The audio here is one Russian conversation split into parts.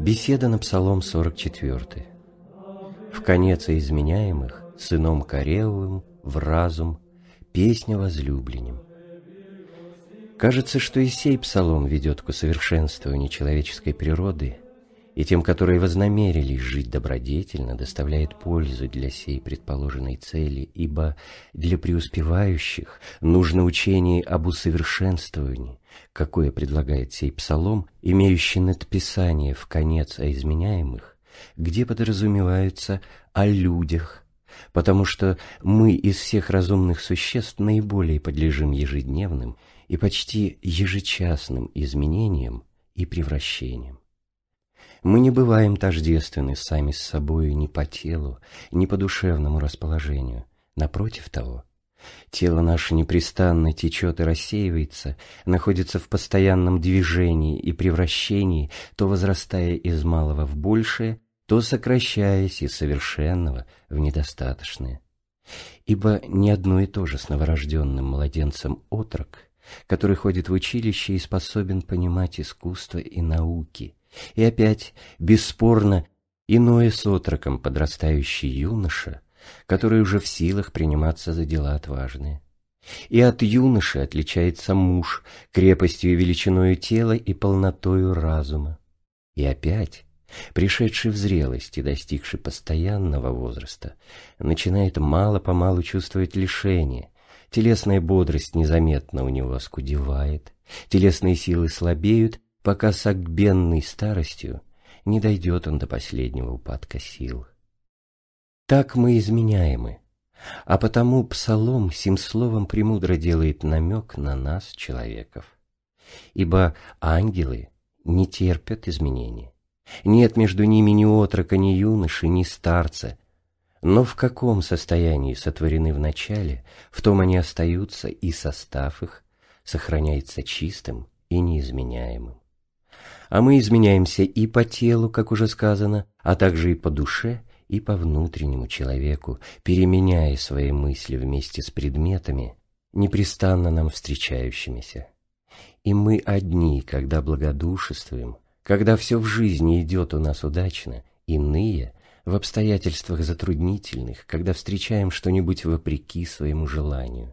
Беседа на Псалом 44. В конец изменяемых, сыном Кореовым, в разум, песня возлюбленным. Кажется, что и сей псалом ведет к усовершенствованию человеческой природы – и тем, которые вознамерились жить добродетельно, доставляет пользу для сей предположенной цели, ибо для преуспевающих нужно учение об усовершенствовании, какое предлагает сей псалом, имеющий надписание в конец о изменяемых, где подразумеваются о людях, потому что мы из всех разумных существ наиболее подлежим ежедневным и почти ежечасным изменениям и превращениям. Мы не бываем тождественны сами с собою ни по телу, ни по душевному расположению. Напротив того, тело наше непрестанно течет и рассеивается, находится в постоянном движении и превращении, то возрастая из малого в большее, то сокращаясь из совершенного в недостаточное. Ибо не одно и то же с новорожденным младенцем отрок, который ходит в училище и способен понимать искусство и науки – и опять, бесспорно, иное с отроком подрастающий юноша, который уже в силах приниматься за дела отважные. И от юноши отличается муж крепостью и величиною тела и полнотою разума. И опять, пришедший в зрелость и достигший постоянного возраста, начинает мало-помалу чувствовать лишение, телесная бодрость незаметно у него оскудевает, телесные силы слабеют, пока согбенный старостью не дойдет он до последнего упадка сил. Так мы изменяемы, а потому псалом сим словом премудро делает намек на нас, человеков. Ибо ангелы не терпят изменений. Нет между ними ни отрока, ни юноши, ни старца. Но в каком состоянии сотворены в начале, в том они остаются, и состав их сохраняется чистым и неизменяемым а мы изменяемся и по телу, как уже сказано, а также и по душе, и по внутреннему человеку, переменяя свои мысли вместе с предметами, непрестанно нам встречающимися. И мы одни, когда благодушествуем, когда все в жизни идет у нас удачно, иные — в обстоятельствах затруднительных, когда встречаем что-нибудь вопреки своему желанию.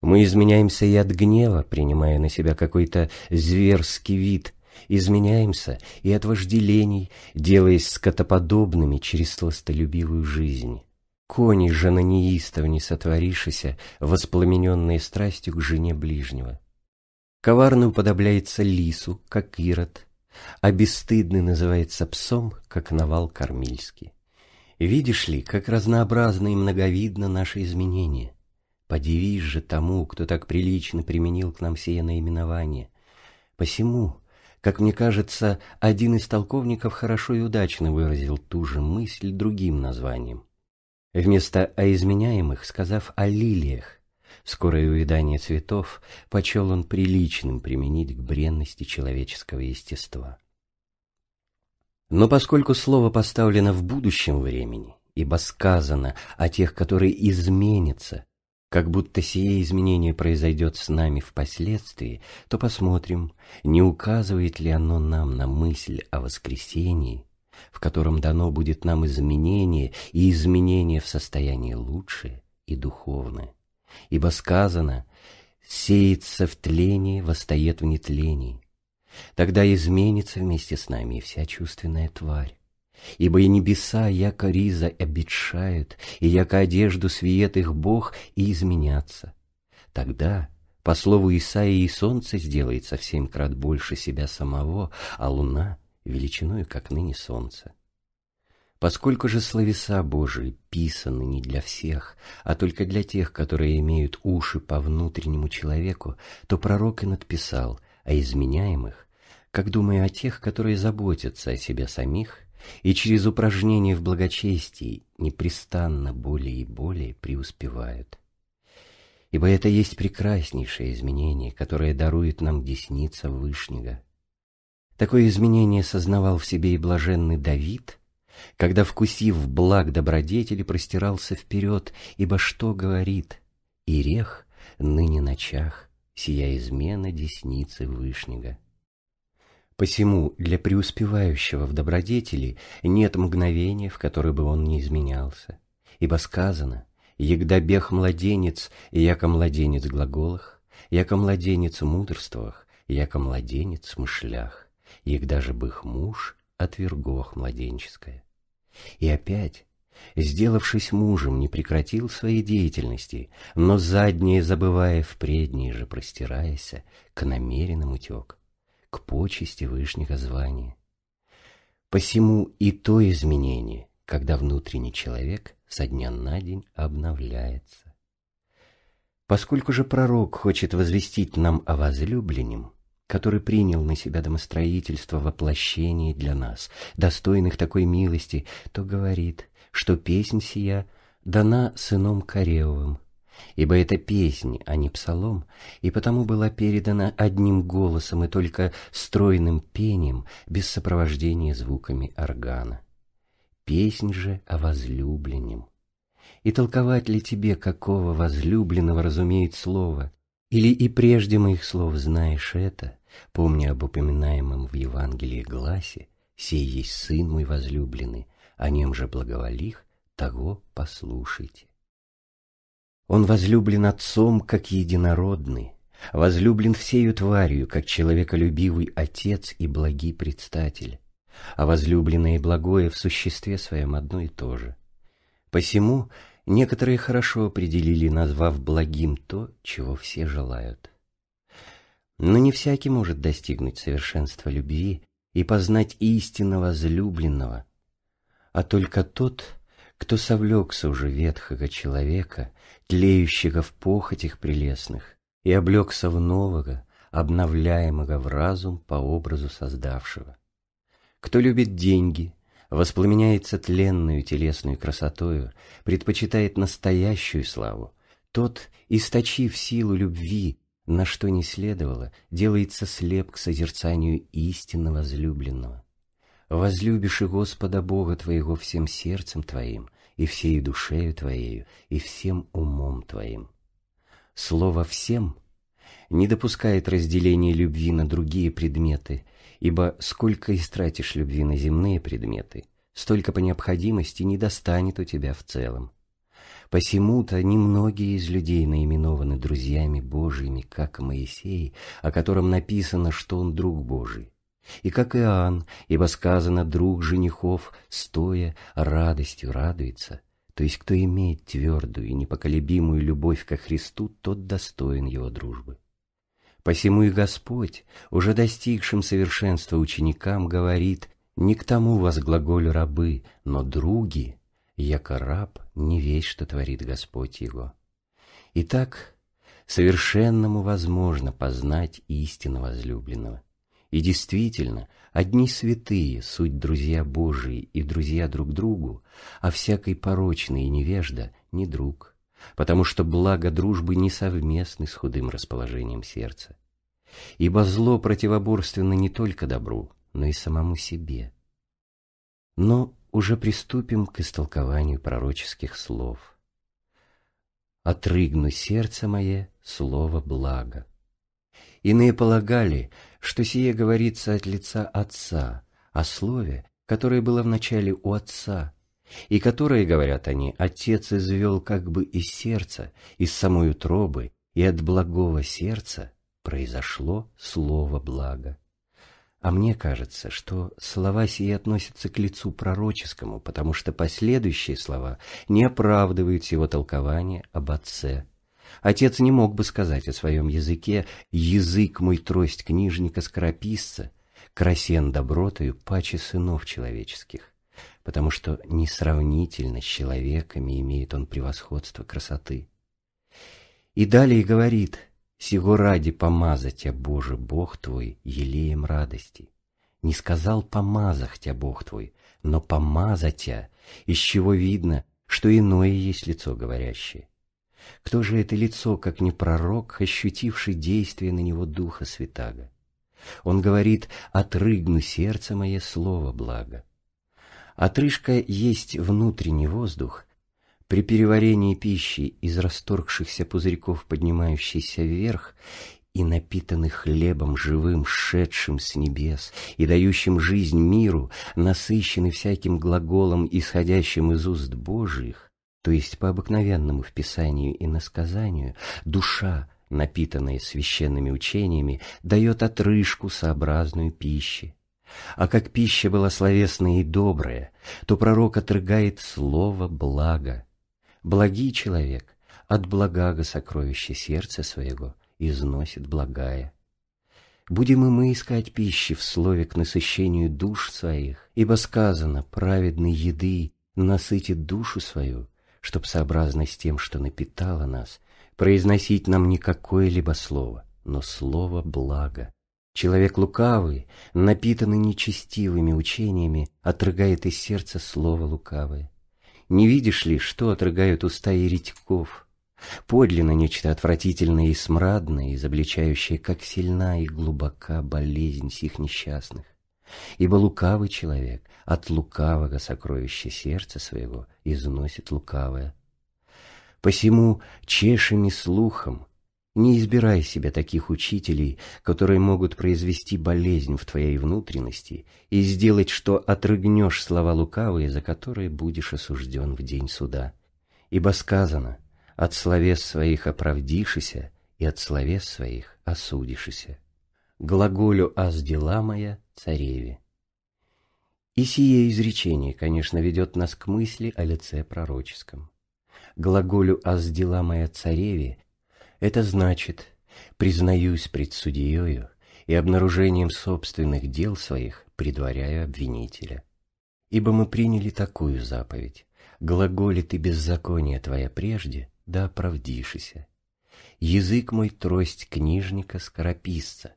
Мы изменяемся и от гнева, принимая на себя какой-то зверский вид, изменяемся и от вожделений, делаясь скотоподобными через сластолюбивую жизнь. Кони же на неистово не сотворишися, воспламененные страстью к жене ближнего. Коварный уподобляется лису, как ирод, а бесстыдный называется псом, как навал кормильский. Видишь ли, как разнообразно и многовидно наши изменения Подивись же тому, кто так прилично применил к нам сие наименование. Посему как мне кажется, один из толковников хорошо и удачно выразил ту же мысль другим названием. Вместо «о «А изменяемых», сказав «о лилиях», скорое увядание цветов почел он приличным применить к бренности человеческого естества. Но поскольку слово поставлено в будущем времени, ибо сказано о тех, которые изменятся, как будто сие изменение произойдет с нами впоследствии, то посмотрим, не указывает ли оно нам на мысль о воскресении, в котором дано будет нам изменение и изменение в состоянии лучшее и духовное. Ибо сказано «сеется в тлении, восстает в нетлении». Тогда изменится вместе с нами и вся чувственная тварь. Ибо и небеса, яко риза, обетшают, и яко одежду свиет их Бог, и изменятся. Тогда, по слову Исаии, и солнце сделает со семь крат больше себя самого, а луна — величиною, как ныне солнце. Поскольку же словеса Божии писаны не для всех, а только для тех, которые имеют уши по внутреннему человеку, то пророк и надписал о изменяемых, как думая о тех, которые заботятся о себе самих — и через упражнения в благочестии непрестанно более и более преуспевают. Ибо это есть прекраснейшее изменение, которое дарует нам десница Вышнего. Такое изменение сознавал в себе и блаженный Давид, когда, вкусив благ добродетели, простирался вперед, ибо что говорит «Ирех ныне ночах, сия измена десницы Вышнего». Посему для преуспевающего в добродетели нет мгновения, в которое бы он не изменялся. Ибо сказано, егда бех младенец, и яко младенец глаголах, яко младенец мудрствах, яко младенец мышлях, егда же бых муж отвергох младенческое». И опять, сделавшись мужем, не прекратил своей деятельности, но заднее забывая в преднее же простираяся, к намеренным утек к почести вышнего звания. Посему и то изменение, когда внутренний человек со дня на день обновляется. Поскольку же пророк хочет возвестить нам о возлюбленном, который принял на себя домостроительство воплощений для нас, достойных такой милости, то говорит, что песнь сия дана сыном Кореовым, ибо это песнь, а не псалом, и потому была передана одним голосом и только стройным пением, без сопровождения звуками органа. Песнь же о возлюбленном. И толковать ли тебе, какого возлюбленного разумеет слово, или и прежде моих слов знаешь это, помня об упоминаемом в Евангелии гласе, «Сей есть Сын мой возлюбленный, о нем же благоволих, того послушайте». Он возлюблен отцом, как единородный, возлюблен всею тварью, как человеколюбивый отец и благий предстатель, а возлюбленное и благое в существе своем одно и то же. Посему некоторые хорошо определили, назвав благим то, чего все желают. Но не всякий может достигнуть совершенства любви и познать истинно возлюбленного, а только тот, кто совлекся уже ветхого человека, тлеющего в похотях прелестных, и облекся в нового, обновляемого в разум по образу создавшего. Кто любит деньги, воспламеняется тленную телесную красотою, предпочитает настоящую славу, тот, источив силу любви, на что не следовало, делается слеп к созерцанию истинно возлюбленного возлюбишь и Господа Бога твоего всем сердцем твоим, и всей душею твоею, и всем умом твоим». Слово «всем» не допускает разделения любви на другие предметы, ибо сколько истратишь любви на земные предметы, столько по необходимости не достанет у тебя в целом. Посему-то немногие из людей наименованы друзьями Божиими, как Моисей, о котором написано, что он друг Божий. И как Иоанн, ибо сказано «друг женихов, стоя, радостью радуется», то есть кто имеет твердую и непоколебимую любовь ко Христу, тот достоин его дружбы. Посему и Господь, уже достигшим совершенства ученикам, говорит «не к тому возглаголю рабы, но други, яко раб не весь, что творит Господь его». Итак, совершенному возможно познать истину возлюбленного – и действительно, одни святые, суть друзья Божии и друзья друг другу, а всякий порочный и невежда — не друг, потому что благо дружбы не совместны с худым расположением сердца. Ибо зло противоборственно не только добру, но и самому себе. Но уже приступим к истолкованию пророческих слов. «Отрыгну сердце мое, слово благо». Иные полагали, что сие говорится от лица Отца, о слове, которое было вначале у Отца, и которое, говорят они, Отец извел как бы из сердца, из самой утробы, и от благого сердца произошло слово блага. А мне кажется, что слова сии относятся к лицу пророческому, потому что последующие слова не оправдывают его толкования об Отце Отец не мог бы сказать о своем языке «язык мой трость книжника-скорописца, красен добротою паче сынов человеческих», потому что несравнительно с человеками имеет он превосходство красоты. И далее говорит «Сего ради помазать тебя, Боже, Бог твой, елеем радости». Не сказал «помазах тебя, Бог твой», но «помазать тебя», из чего видно, что иное есть лицо говорящее кто же это лицо, как не пророк, ощутивший действие на него Духа Святаго? Он говорит «отрыгну сердце мое слово благо». Отрыжка есть внутренний воздух, при переварении пищи из расторгшихся пузырьков, поднимающийся вверх, и напитанный хлебом живым, шедшим с небес, и дающим жизнь миру, насыщенный всяким глаголом, исходящим из уст Божиих то есть по обыкновенному в Писанию и насказанию, душа, напитанная священными учениями, дает отрыжку сообразную пищи. А как пища была словесная и добрая, то пророк отрыгает слово «благо». Благий человек от благага сокровища сердца своего износит благая. Будем и мы искать пищи в слове к насыщению душ своих, ибо сказано «праведной еды насытит душу свою, чтоб сообразно с тем, что напитало нас, произносить нам не какое-либо слово, но слово блага. Человек лукавый, напитанный нечестивыми учениями, отрыгает из сердца слово лукавое. Не видишь ли, что отрыгают уста еретиков? Подлинно нечто отвратительное и смрадное, изобличающее, как сильна и глубока болезнь сих несчастных. Ибо лукавый человек от лукавого сокровища сердца своего износит лукавое. Посему чешими слухом не избирай себе таких учителей, которые могут произвести болезнь в твоей внутренности и сделать, что отрыгнешь слова лукавые, за которые будешь осужден в день суда. Ибо сказано, от словес своих оправдишися и от словес своих осудишися. Глаголю аз дела моя цареви. И сие изречение, конечно, ведет нас к мысли о лице пророческом. Глаголю «аз дела моя цареве» — это значит «признаюсь пред судьею и обнаружением собственных дел своих предваряю обвинителя». Ибо мы приняли такую заповедь глаголи ты беззаконие твоя прежде, да оправдишися. Язык мой трость книжника-скорописца,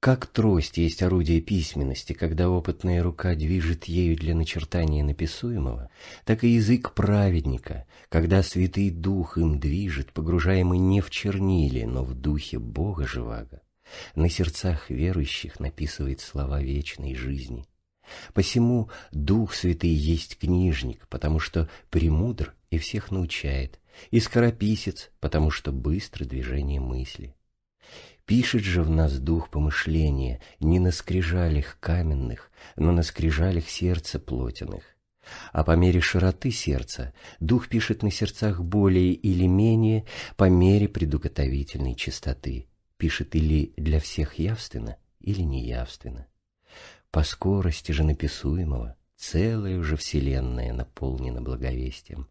как трость есть орудие письменности, когда опытная рука движет ею для начертания написуемого, так и язык праведника, когда святый дух им движет, погружаемый не в черниле, но в духе Бога живаго, на сердцах верующих написывает слова вечной жизни. Посему Дух Святый есть книжник, потому что премудр и всех научает, и скорописец, потому что быстро движение мысли. Пишет же в нас дух помышления, не на скрижалях каменных, но на скрижалях сердца плотяных. А по мере широты сердца дух пишет на сердцах более или менее по мере предуготовительной чистоты. Пишет или для всех явственно, или неявственно. По скорости же написуемого целая уже вселенная наполнена благовестием.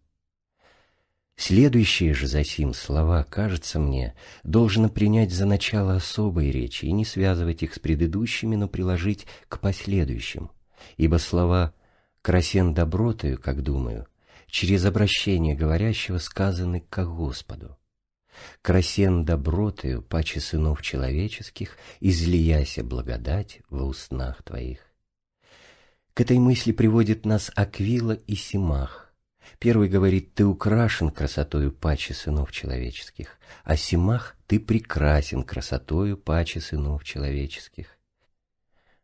Следующие же затем слова, кажется мне, должно принять за начало особой речи и не связывать их с предыдущими, но приложить к последующим. Ибо слова «красен добротою», как думаю, через обращение говорящего сказаны ко Господу. «Красен добротою, паче сынов человеческих, излияся благодать во устнах твоих». К этой мысли приводит нас Аквила и Симах, Первый говорит, ты украшен красотою пачи сынов человеческих, а Симах, ты прекрасен красотою пачи сынов человеческих.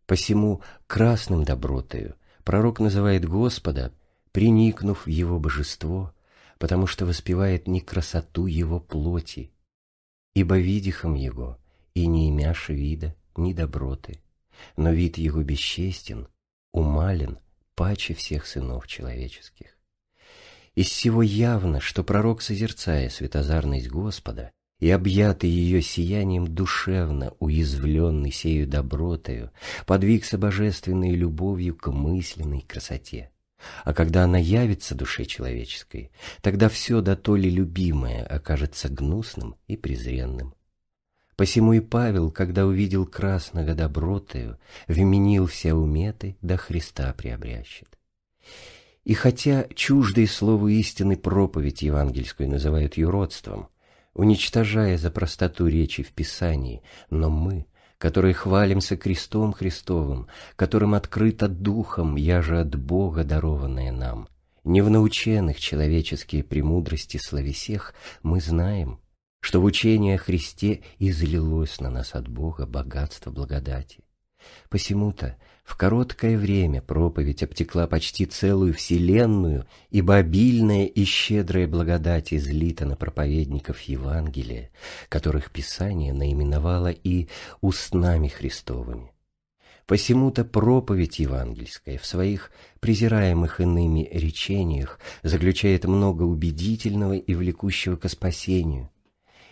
Посему красным добротою пророк называет Господа, приникнув в его божество, потому что воспевает не красоту его плоти, ибо видихом его и не имяши вида, ни доброты, но вид его бесчестен, умален паче всех сынов человеческих. Из всего явно, что пророк, созерцая светозарность Господа и объятый ее сиянием душевно, уязвленный сею добротою, подвигся божественной любовью к мысленной красоте. А когда она явится душе человеческой, тогда все до то ли любимое окажется гнусным и презренным. Посему и Павел, когда увидел красного добротою, вменил все уметы, до да Христа приобрящет. И хотя чуждые слову истины проповедь евангельскую называют юродством, уничтожая за простоту речи в Писании, но мы, которые хвалимся крестом Христовым, которым открыто духом, я же от Бога дарованное нам, не в наученных человеческие премудрости словесех, мы знаем, что в учении о Христе излилось на нас от Бога богатство благодати. Посему-то в короткое время проповедь обтекла почти целую вселенную, ибо обильная и щедрая благодать излита на проповедников Евангелия, которых Писание наименовало и «устнами Христовыми». Посему-то проповедь евангельская в своих презираемых иными речениях заключает много убедительного и влекущего ко спасению,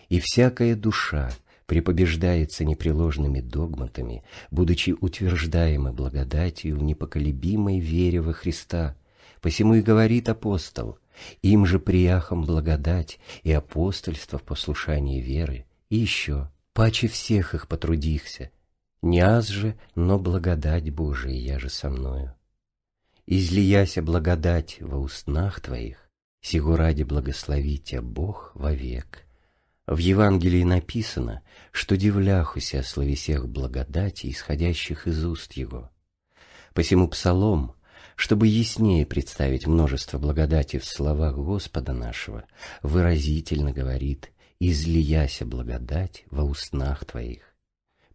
и всякая душа, препобеждается непреложными догматами, будучи утверждаемы благодатью в непоколебимой вере во Христа. Посему и говорит апостол, им же прияхом благодать и апостольство в послушании веры, и еще, паче всех их потрудихся, не аз же, но благодать Божия я же со мною. Излияся благодать во устнах твоих, сего ради благословите тебя Бог вовек. В Евангелии написано, что дивляхуся о слове словесех благодати, исходящих из уст его. Посему псалом, чтобы яснее представить множество благодати в словах Господа нашего, выразительно говорит «излияся благодать во устнах твоих».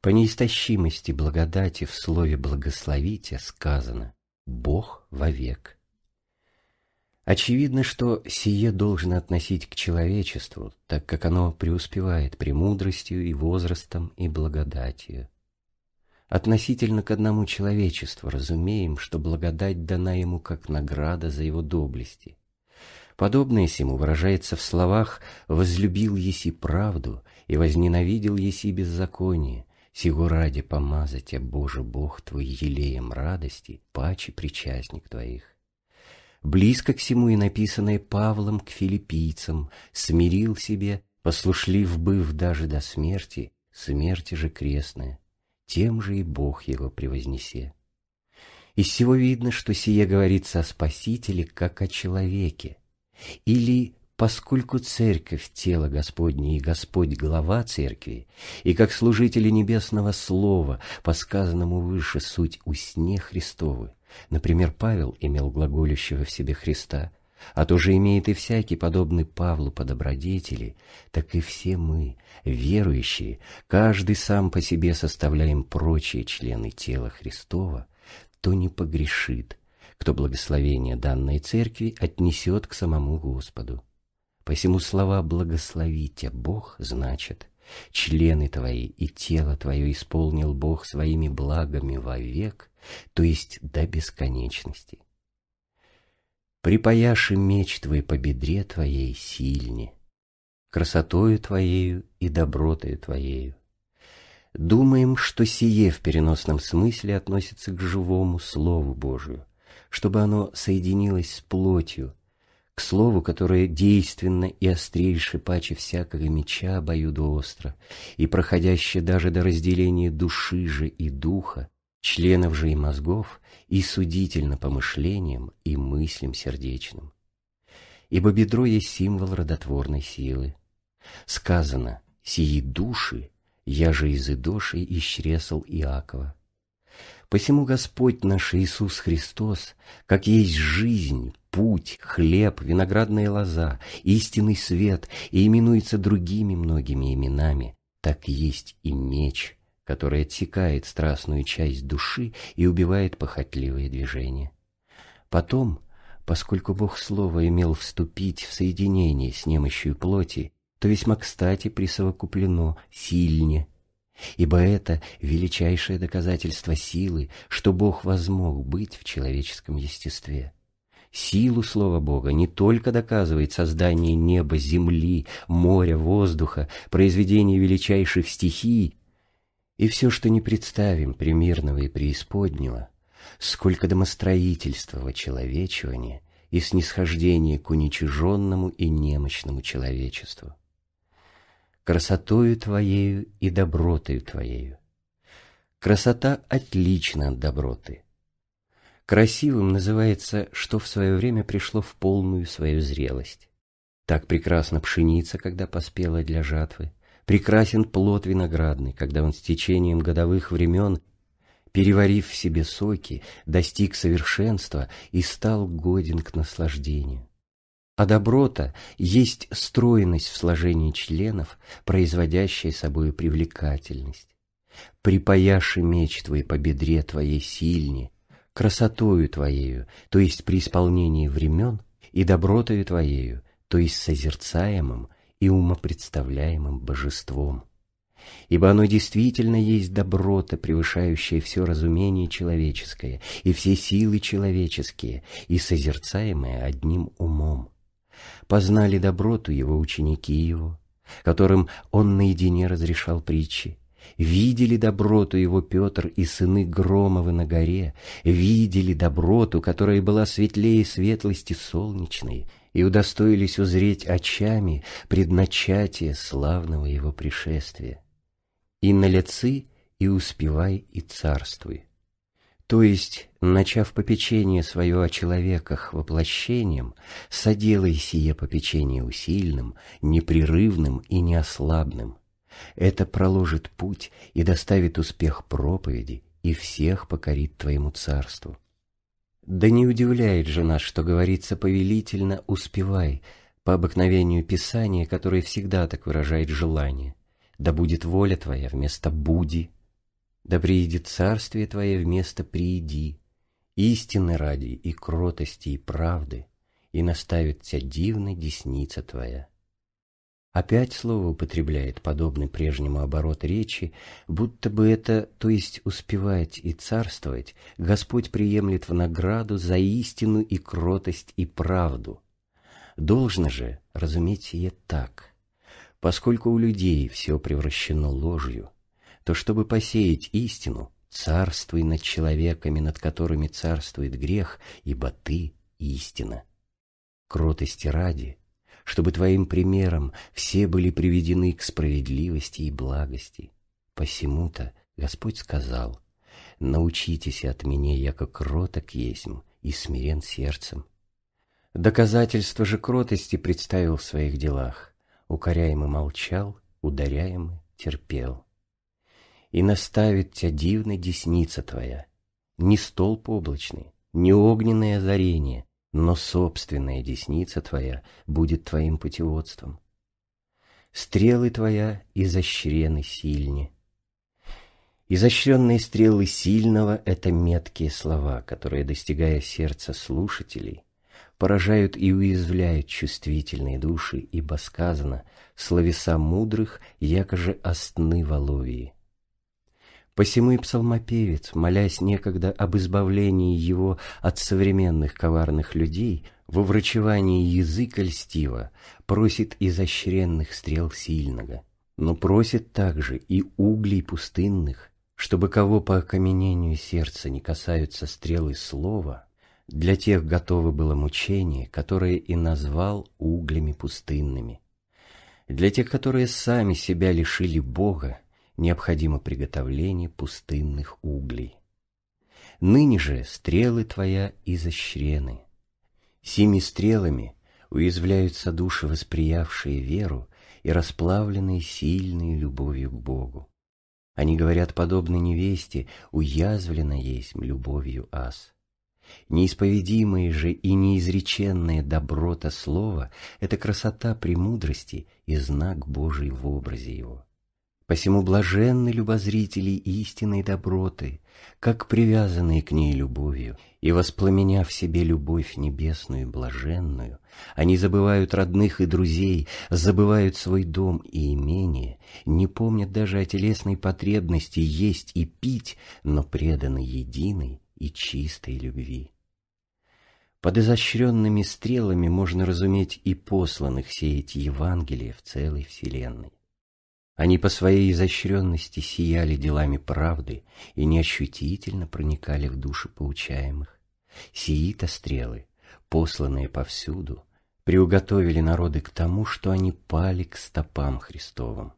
По неистощимости благодати в слове «благословите» сказано «Бог вовек». Очевидно, что сие должно относить к человечеству, так как оно преуспевает премудростью и возрастом и благодатью. Относительно к одному человечеству разумеем, что благодать дана ему как награда за его доблести. Подобное сему выражается в словах «возлюбил еси правду и возненавидел еси беззаконие, сего ради помазать, а Боже Бог твой елеем радости, паче причастник твоих» близко к всему и написанное Павлом к филиппийцам, смирил себе, послушлив быв даже до смерти, смерти же крестная, тем же и Бог его превознесе. Из всего видно, что сие говорится о Спасителе, как о человеке, или поскольку церковь – тело Господне и Господь – глава церкви, и как служители небесного слова, по сказанному выше суть усне Христовы, Например, Павел имел глаголющего в себе Христа, а то же имеет и всякий, подобный Павлу по добродетели, так и все мы, верующие, каждый сам по себе составляем прочие члены тела Христова, то не погрешит, кто благословение данной церкви отнесет к самому Господу. Посему слова «благословите Бог» значит «члены твои и тело твое исполнил Бог своими благами вовек», то есть до бесконечности. Припаяши меч твой по бедре твоей сильне, красотою твоею и добротою твоею. Думаем, что сие в переносном смысле относится к живому Слову Божию, чтобы оно соединилось с плотью, к слову, которое действенно и острейше паче всякого меча обоюдоостро, и проходящее даже до разделения души же и духа, членов же и мозгов, и судительно по и мыслям сердечным. Ибо бедро есть символ родотворной силы. Сказано «Сии души, я же из Идоши исчресал Иакова». Посему Господь наш Иисус Христос, как есть жизнь, путь, хлеб, виноградная лоза, истинный свет, и именуется другими многими именами, так есть и меч, которая отсекает страстную часть души и убивает похотливые движения. Потом, поскольку Бог слово имел вступить в соединение с немощью плоти, то весьма кстати присовокуплено сильнее, ибо это величайшее доказательство силы, что Бог возмог быть в человеческом естестве. Силу Слова Бога не только доказывает создание неба, земли, моря, воздуха, произведение величайших стихий, и все, что не представим примирного и преисподнего, сколько домостроительства вочеловечивания и снисхождения к уничиженному и немощному человечеству. Красотою Твоею и добротою Твоею. Красота отлична от доброты. Красивым называется, что в свое время пришло в полную свою зрелость. Так прекрасна пшеница, когда поспела для жатвы, Прекрасен плод виноградный, когда он с течением годовых времен, переварив в себе соки, достиг совершенства и стал годен к наслаждению. А доброта есть стройность в сложении членов, производящая собою привлекательность. Припаяши меч твой по бедре твоей сильни, красотою твоею, то есть при исполнении времен, и добротою твоею, то есть созерцаемым, и умопредставляемым божеством. Ибо оно действительно есть доброта, превышающая все разумение человеческое и все силы человеческие, и созерцаемое одним умом. Познали доброту его ученики его, которым он наедине разрешал притчи, Видели доброту его Петр и сыны Громовы на горе, видели доброту, которая была светлее светлости солнечной, и удостоились узреть очами предначатие славного его пришествия. И налецы, и успевай, и царствуй. То есть, начав попечение свое о человеках воплощением, соделай сие попечение усильным, непрерывным и неослабным. Это проложит путь и доставит успех проповеди, и всех покорит твоему царству. Да не удивляет же нас, что говорится повелительно «успевай», по обыкновению Писания, которое всегда так выражает желание. «Да будет воля твоя вместо буди», «Да приедет царствие твое вместо приеди», «Истины ради и кротости и правды, и наставит тебя дивно десница твоя». Опять слово употребляет подобный прежнему оборот речи, будто бы это, то есть успевать и царствовать, Господь приемлет в награду за истину и кротость и правду. Должно же разуметь и так. Поскольку у людей все превращено ложью, то чтобы посеять истину, царствуй над человеками, над которыми царствует грех, ибо ты — истина. Кротости ради — чтобы твоим примером все были приведены к справедливости и благости. Посему-то Господь сказал, «Научитесь от меня, яко кроток есмь и смирен сердцем». Доказательство же кротости представил в своих делах. Укоряемый молчал, ударяемый терпел. И наставит тебя дивная десница твоя, не столб облачный, не огненное озарение, но собственная десница твоя будет твоим путеводством. Стрелы твоя изощрены сильни. Изощренные стрелы сильного — это меткие слова, которые, достигая сердца слушателей, поражают и уязвляют чувствительные души, ибо сказано «словеса мудрых, якоже остны воловии». Посему и псалмопевец, молясь некогда об избавлении его от современных коварных людей, во врачевании языка льстива просит изощренных стрел сильного, но просит также и углей пустынных, чтобы кого по окаменению сердца не касаются стрелы слова, для тех готово было мучение, которое и назвал углями пустынными. Для тех, которые сами себя лишили Бога, необходимо приготовление пустынных углей. Ныне же стрелы твоя изощрены. Сими стрелами уязвляются души, восприявшие веру и расплавленные сильной любовью к Богу. Они говорят, подобно невесте, уязвлена есть любовью ас. Неисповедимое же и неизреченное доброта слова — это красота премудрости и знак Божий в образе его. Посему блаженны любозрители истинной доброты, как привязанные к ней любовью, и воспламеняв в себе любовь небесную и блаженную, они забывают родных и друзей, забывают свой дом и имение, не помнят даже о телесной потребности есть и пить, но преданы единой и чистой любви. Под изощренными стрелами можно разуметь и посланных сеять Евангелие в целой вселенной. Они по своей изощренности сияли делами правды и неощутительно проникали в души поучаемых. Сиита стрелы, посланные повсюду, приуготовили народы к тому, что они пали к стопам Христовым.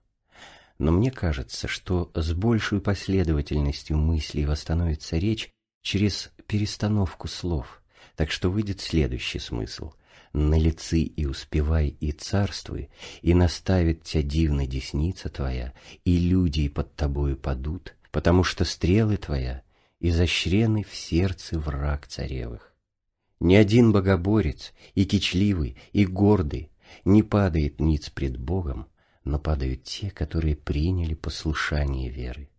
Но мне кажется, что с большей последовательностью мыслей восстановится речь через перестановку слов, так что выйдет следующий смысл на налицы и успевай и царствуй, и наставит тебя дивно десница твоя, и люди под тобою падут, потому что стрелы твоя изощрены в сердце враг царевых. Ни один богоборец, и кичливый, и гордый, не падает ниц пред Богом, но падают те, которые приняли послушание веры.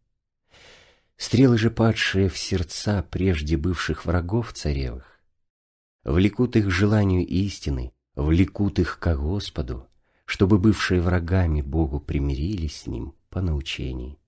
Стрелы же, падшие в сердца прежде бывших врагов царевых, влекут их желанию истины, влекут их ко Господу, чтобы бывшие врагами Богу примирились с Ним по научении.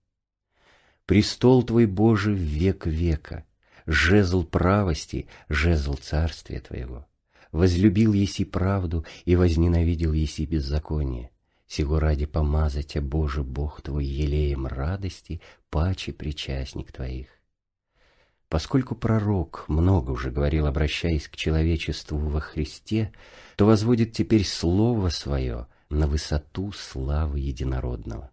Престол Твой, Божий в век века, жезл правости, жезл царствия Твоего. Возлюбил еси правду и возненавидел еси беззаконие. Сего ради помазать, а Боже, Бог Твой, елеем радости, паче причастник Твоих. Поскольку пророк много уже говорил, обращаясь к человечеству во Христе, то возводит теперь слово свое на высоту славы единородного.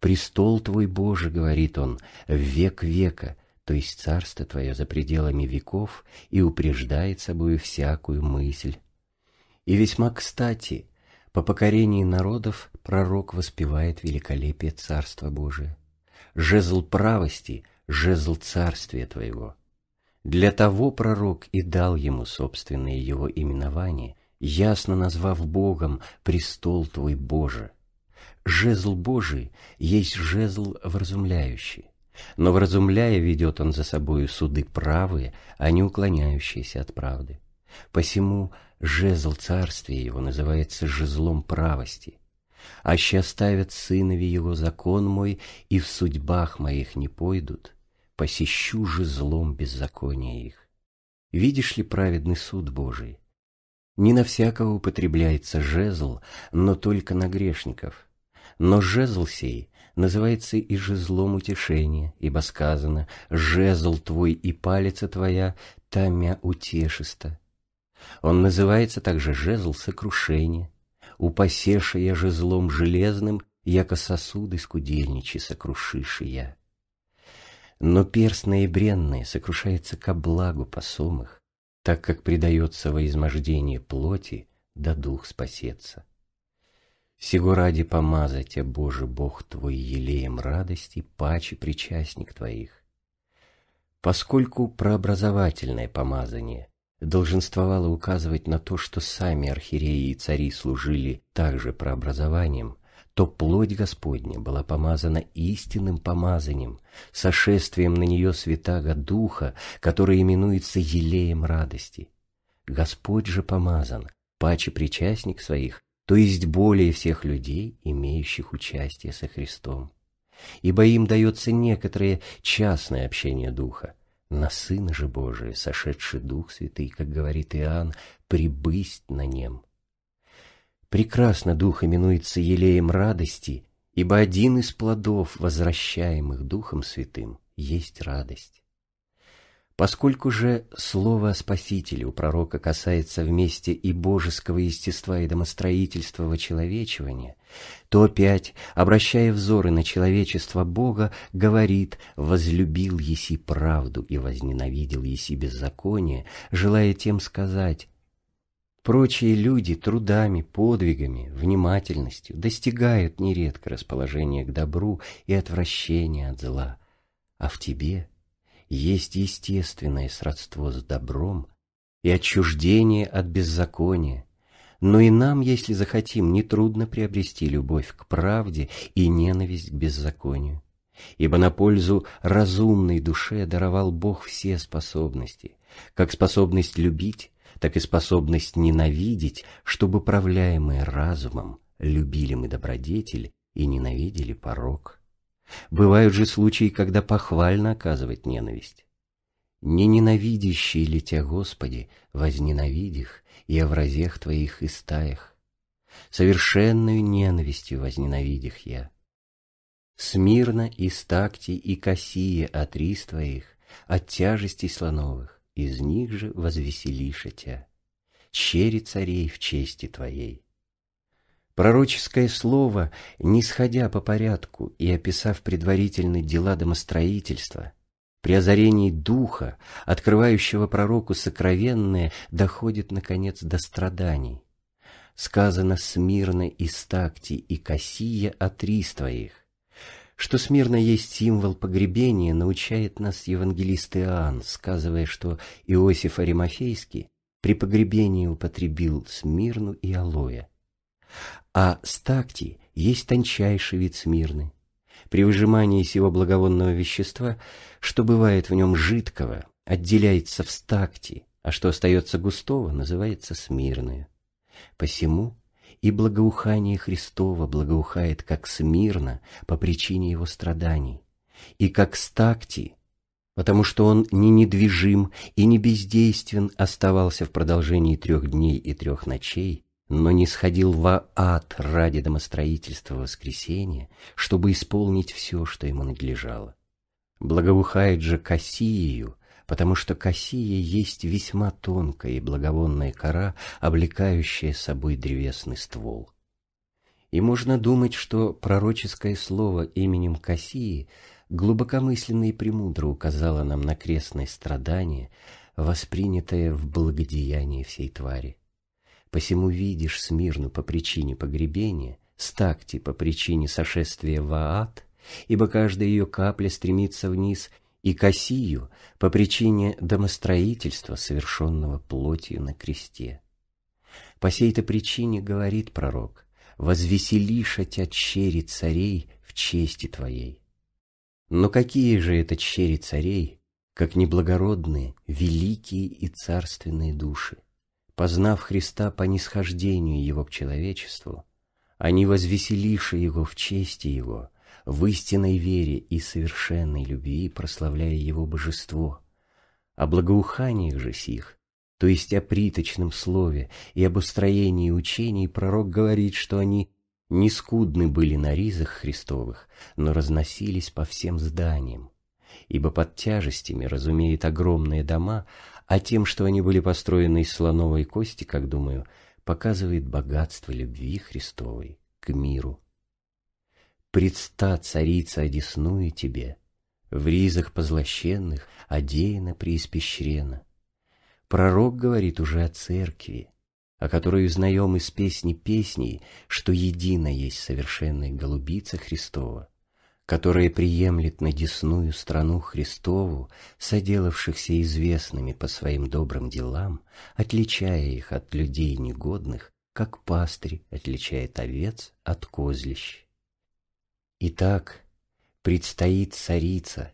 «Престол твой, Боже, — говорит он, — век века, то есть царство твое за пределами веков, и упреждает собою всякую мысль». И весьма кстати, по покорении народов пророк воспевает великолепие Царства Божия. Жезл правости — жезл царствия твоего. Для того пророк и дал ему собственное его именование, ясно назвав Богом престол твой Божий. Жезл Божий есть жезл вразумляющий, но вразумляя ведет он за собою суды правые, а не уклоняющиеся от правды. Посему жезл царствия его называется жезлом правости. Аще оставят сынови его закон мой, и в судьбах моих не пойдут, посещу же злом беззаконие их. Видишь ли праведный суд Божий? Не на всякого употребляется жезл, но только на грешников. Но жезл сей называется и жезлом утешения, ибо сказано «Жезл твой и палица твоя, тамя утешиста». Он называется также жезл сокрушения. «Упасеша я жезлом железным, яко сосуды скудельничи сокрушиши я» но перстные бренные сокрушается ко благу посомых, так как предается во измождение плоти, да дух спасется. Сего ради помазать, а Боже Бог твой елеем радости, паче причастник твоих. Поскольку прообразовательное помазание долженствовало указывать на то, что сами архиереи и цари служили также прообразованием, то плоть Господня была помазана истинным помазанием, сошествием на нее святаго Духа, который именуется елеем радости. Господь же помазан, паче причастник своих, то есть более всех людей, имеющих участие со Христом. Ибо им дается некоторое частное общение Духа, на Сына же Божия, сошедший Дух Святый, как говорит Иоанн, прибысть на нем, Прекрасно дух именуется елеем радости, ибо один из плодов, возвращаемых Духом Святым, есть радость. Поскольку же слово о Спасителе у пророка касается вместе и божеского естества и домостроительства вочеловечивания, то опять, обращая взоры на человечество Бога, говорит «возлюбил еси правду и возненавидел еси беззаконие», желая тем сказать Прочие люди трудами, подвигами, внимательностью достигают нередко расположения к добру и отвращения от зла. А в тебе есть естественное сродство с добром и отчуждение от беззакония. Но и нам, если захотим, нетрудно приобрести любовь к правде и ненависть к беззаконию. Ибо на пользу разумной душе даровал Бог все способности, как способность любить, так и способность ненавидеть, чтобы правляемые разумом любили мы добродетель и ненавидели порог. Бывают же случаи, когда похвально оказывать ненависть. Не ненавидящие ли тебя, Господи, возненавидь их и о вразех твоих и стаях. Совершенную ненавистью возненавидь их я. Смирно и стакти и косие от рис твоих, от тяжести слоновых из них же возвеселишите, чери царей в чести твоей. Пророческое слово, не сходя по порядку и описав предварительные дела домостроительства, при озарении духа, открывающего пророку сокровенное, доходит, наконец, до страданий. Сказано смирно из такти и косия отриз твоих, что смирно есть символ погребения, научает нас евангелист Иоанн, сказывая, что Иосиф Аримафейский при погребении употребил смирну и алоэ. А стакти есть тончайший вид смирны. При выжимании сего благовонного вещества, что бывает в нем жидкого, отделяется в стакти, а что остается густого, называется смирное. Посему и благоухание Христово благоухает как смирно по причине его страданий, и как стакти, потому что он не недвижим и не бездействен оставался в продолжении трех дней и трех ночей, но не сходил во ад ради домостроительства воскресения, чтобы исполнить все, что ему надлежало. Благоухает же Кассию, потому что косия есть весьма тонкая и благовонная кора, облекающая собой древесный ствол. И можно думать, что пророческое слово именем Кассии глубокомысленно и премудро указало нам на крестное страдание, воспринятое в благодеянии всей твари. Посему видишь смирну по причине погребения, стакти по причине сошествия в ад, ибо каждая ее капля стремится вниз – и Кассию по причине домостроительства, совершенного плотью на кресте. По сей-то причине, говорит пророк, возвеселишь отя чери царей в чести твоей. Но какие же это чери царей, как неблагородные, великие и царственные души? Познав Христа по нисхождению его к человечеству, они возвеселиши его в чести его – в истинной вере и совершенной любви, прославляя Его божество. О благоуханиях же сих, то есть о приточном слове и об устроении учений, пророк говорит, что они не скудны были на ризах Христовых, но разносились по всем зданиям, ибо под тяжестями разумеет огромные дома, а тем, что они были построены из слоновой кости, как думаю, показывает богатство любви Христовой к миру. Предста, царица, одесную тебе, В ризах позлощенных одеяна преиспещрена. Пророк говорит уже о церкви, о которой узнаем из песни песней, что едина есть совершенная голубица Христова, которая приемлет на десную страну Христову, соделавшихся известными по своим добрым делам, отличая их от людей негодных, как пастырь отличает овец от козлищ. Итак, предстоит царица,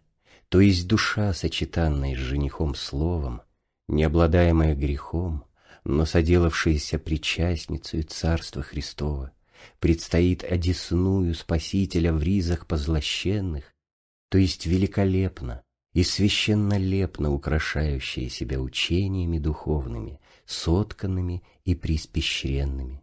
то есть душа, сочетанная с женихом словом, не обладаемая грехом, но соделавшаяся причастницей Царства Христова, предстоит одесную Спасителя в ризах позлощенных, то есть великолепно и священнолепно украшающая себя учениями духовными, сотканными и приспещренными.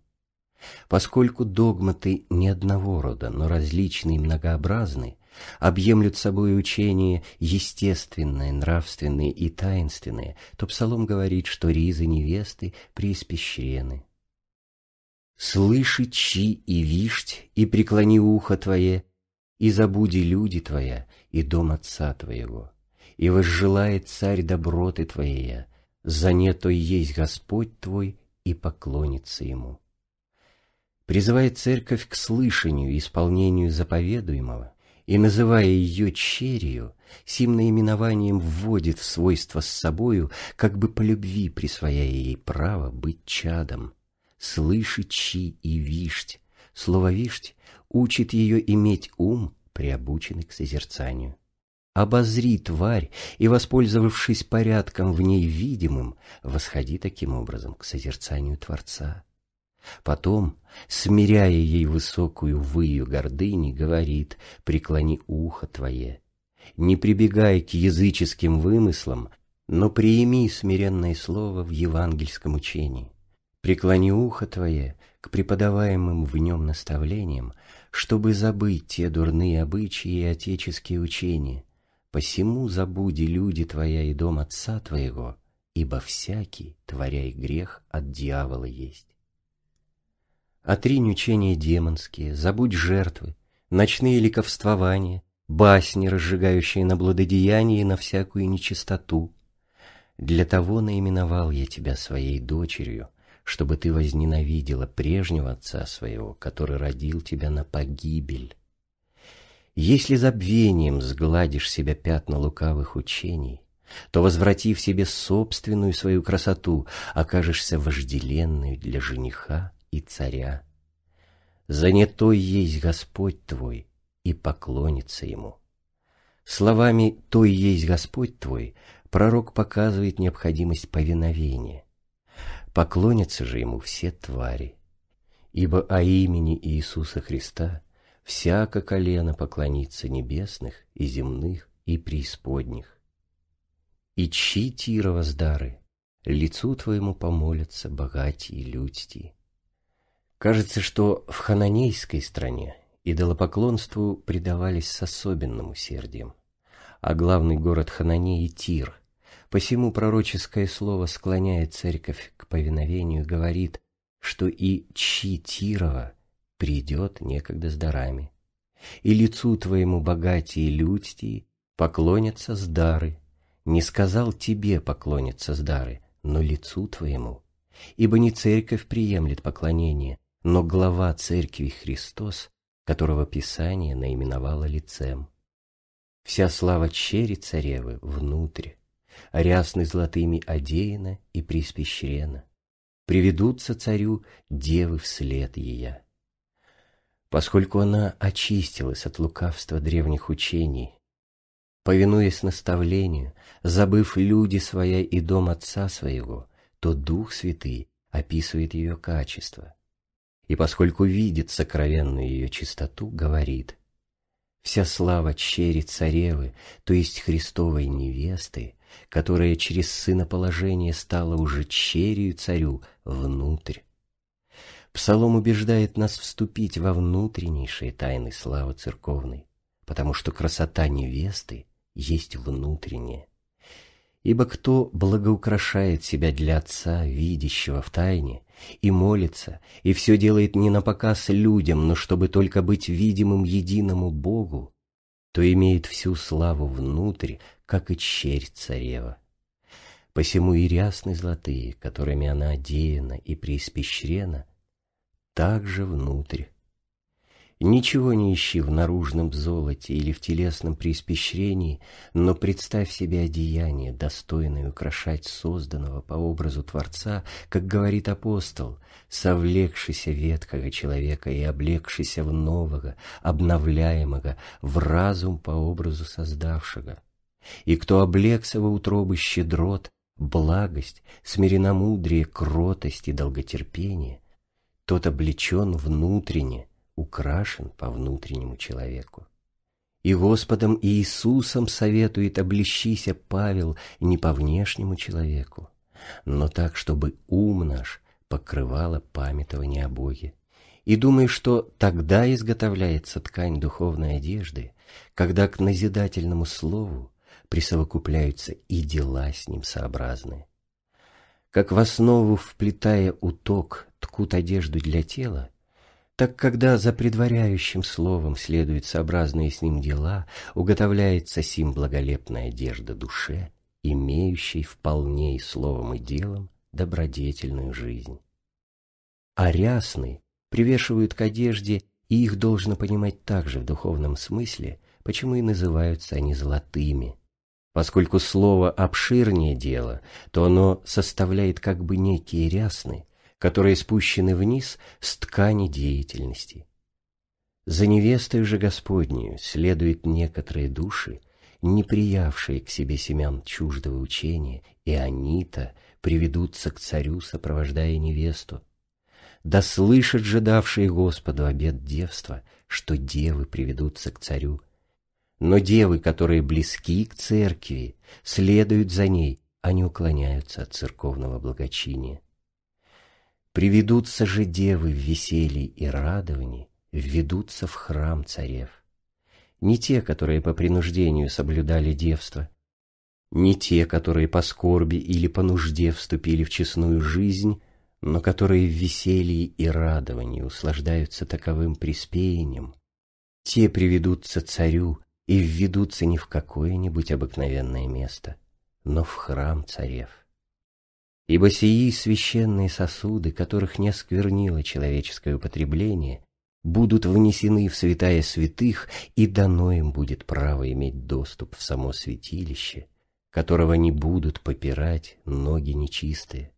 Поскольку догматы не одного рода, но различны и многообразны, объемлют собой учения естественные, нравственные и таинственные, то псалом говорит, что ризы невесты преиспещрены. «Слыши, чи и вишть, и преклони ухо твое, и забуди люди твоя, и дом отца твоего, и возжелает царь доброты твоя, за не то есть Господь твой, и поклонится ему» призывает церковь к слышанию и исполнению заповедуемого, и, называя ее черью, сим наименованием вводит в свойство с собою, как бы по любви присвояя ей право быть чадом. Слыши и вишть. Слово «вишть» учит ее иметь ум, приобученный к созерцанию. Обозри тварь и, воспользовавшись порядком в ней видимым, восходи таким образом к созерцанию Творца Потом, смиряя ей высокую выю гордыни, говорит «Преклони ухо твое». Не прибегай к языческим вымыслам, но приими смиренное слово в евангельском учении. Преклони ухо твое к преподаваемым в нем наставлениям, чтобы забыть те дурные обычаи и отеческие учения. Посему забуди люди твоя и дом отца твоего, ибо всякий, творяй грех, от дьявола есть. Отринь учения демонские, забудь жертвы, ночные ликовствования, басни, разжигающие на блудодеяние и на всякую нечистоту. Для того наименовал я тебя своей дочерью, чтобы ты возненавидела прежнего отца своего, который родил тебя на погибель. Если забвением сгладишь себя пятна лукавых учений, то, возвратив себе собственную свою красоту, окажешься вожделенной для жениха и царя. Занятой есть Господь твой, и поклонится ему. Словами «той есть Господь твой» пророк показывает необходимость повиновения. Поклонятся же ему все твари, ибо о имени Иисуса Христа всяко колено поклонится небесных и земных и преисподних. И чьи тировоздары, лицу твоему помолятся богати и людьти. Кажется, что в хананейской стране идолопоклонству предавались с особенным усердием, а главный город Хананеи – Тир. Посему пророческое слово, склоняя церковь к повиновению, говорит, что и чьи Тирова придет некогда с дарами, и лицу твоему богатие людьти поклонятся с дары. Не сказал тебе поклонятся с дары, но лицу твоему, ибо не церковь приемлет поклонение, но глава Церкви Христос, которого Писание наименовало лицем. Вся слава чери царевы внутрь, рясны золотыми одеяна и приспещрена. Приведутся царю девы вслед ея. Поскольку она очистилась от лукавства древних учений, повинуясь наставлению, забыв люди своя и дом отца своего, то Дух Святый описывает ее качество – и поскольку видит сокровенную ее чистоту, говорит «Вся слава чери царевы, то есть Христовой невесты, которая через сына положение стала уже черью царю внутрь». Псалом убеждает нас вступить во внутреннейшие тайны славы церковной, потому что красота невесты есть внутренняя. Ибо кто благоукрашает себя для Отца, видящего в тайне, и молится, и все делает не на показ людям, но чтобы только быть видимым единому Богу, то имеет всю славу внутрь, как и черь царева. Посему и рясны золотые, которыми она одеяна и преиспещрена, также внутрь Ничего не ищи в наружном золоте или в телесном преиспещрении, но представь себе одеяние, достойное украшать созданного по образу Творца, как говорит апостол, совлекшийся ветхого человека и облегшийся в нового, обновляемого, в разум по образу создавшего. И кто облегся во утробы щедрот, благость, смиренно мудрее кротость и долготерпение, тот облечен внутренне, украшен по внутреннему человеку. И Господом Иисусом советует облещися Павел не по внешнему человеку, но так, чтобы ум наш покрывало памятование о Боге. И думай, что тогда изготовляется ткань духовной одежды, когда к назидательному слову присовокупляются и дела с ним сообразные. Как в основу, вплетая уток, ткут одежду для тела, так когда за предваряющим словом следуют сообразные с ним дела, уготовляется сим благолепная одежда душе, имеющей вполне и словом, и делом добродетельную жизнь. А рясны привешивают к одежде, и их должно понимать также в духовном смысле, почему и называются они золотыми. Поскольку слово обширнее дело, то оно составляет как бы некие рясны, которые спущены вниз с ткани деятельности. За невестой же Господнею следуют некоторые души, не приявшие к себе семян чуждого учения, и они-то приведутся к царю, сопровождая невесту. Да слышат же давшие Господу обет девства, что девы приведутся к царю. Но девы, которые близки к церкви, следуют за ней, а не уклоняются от церковного благочиния. Приведутся же девы в веселье и радовании, введутся в храм царев. Не те, которые по принуждению соблюдали девство, не те, которые по скорби или по нужде вступили в честную жизнь, но которые в веселье и радовании услаждаются таковым приспеянием, те приведутся царю и введутся не в какое-нибудь обыкновенное место, но в храм царев. Ибо сии священные сосуды, которых не осквернило человеческое употребление, будут внесены в святая святых, и дано им будет право иметь доступ в само святилище, которого не будут попирать ноги нечистые.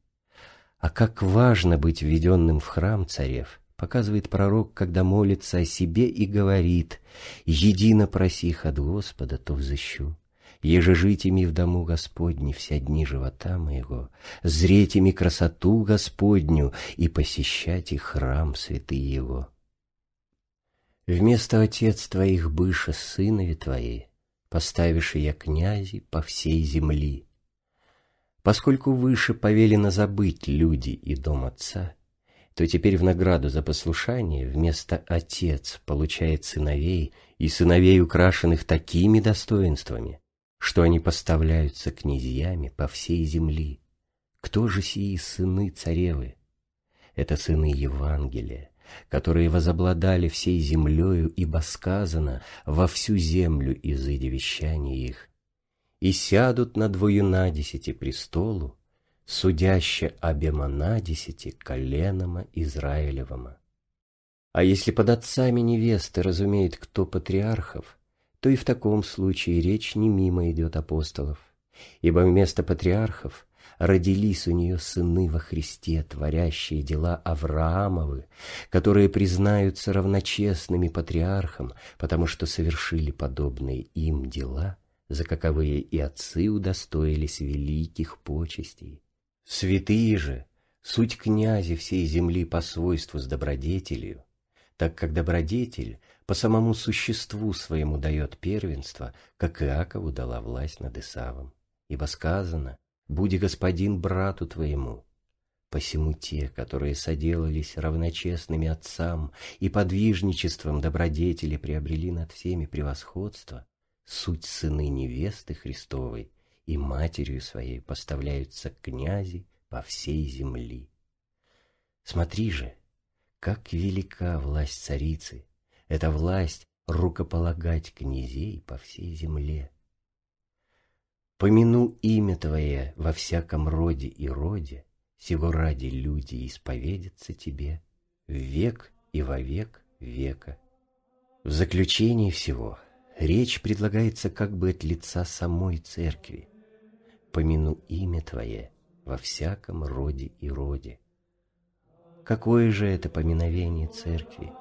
А как важно быть введенным в храм царев, показывает пророк, когда молится о себе и говорит «Едино проси от Господа, то взыщу». Еже жить ими в дому Господне вся дни живота моего, зреть ими красоту Господню и посещать и храм святый его. Вместо отец твоих быша сынови твои, поставишь я князи по всей земли. Поскольку выше повелено забыть люди и дом отца, то теперь в награду за послушание вместо «отец» получает сыновей, и сыновей, украшенных такими достоинствами, что они поставляются князьями по всей земли. Кто же сии сыны царевы? Это сыны Евангелия, которые возобладали всей землею, ибо сказано, во всю землю изыди вещание их, и сядут на десяти престолу, судяще десяти коленома Израилевома. А если под отцами невесты разумеет кто патриархов, то и в таком случае речь не мимо идет апостолов, ибо вместо патриархов родились у нее сыны во Христе, творящие дела Авраамовы, которые признаются равночестными патриархам, потому что совершили подобные им дела, за каковые и отцы удостоились великих почестей. Святые же, суть князя всей земли по свойству с добродетелью, так как добродетель по самому существу своему дает первенство, как Иакову дала власть над Исавом. Ибо сказано, «Буди господин брату твоему». Посему те, которые соделались равночестными отцам и подвижничеством добродетели приобрели над всеми превосходство, суть сыны невесты Христовой и матерью своей поставляются князи по всей земли. Смотри же, как велика власть царицы это власть рукополагать князей по всей земле. Помяну имя Твое во всяком роде и роде, сего ради люди исповедятся Тебе в век и во век века. В заключении всего речь предлагается как бы от лица самой Церкви. Помяну имя Твое во всяком роде и роде. Какое же это поминовение Церкви?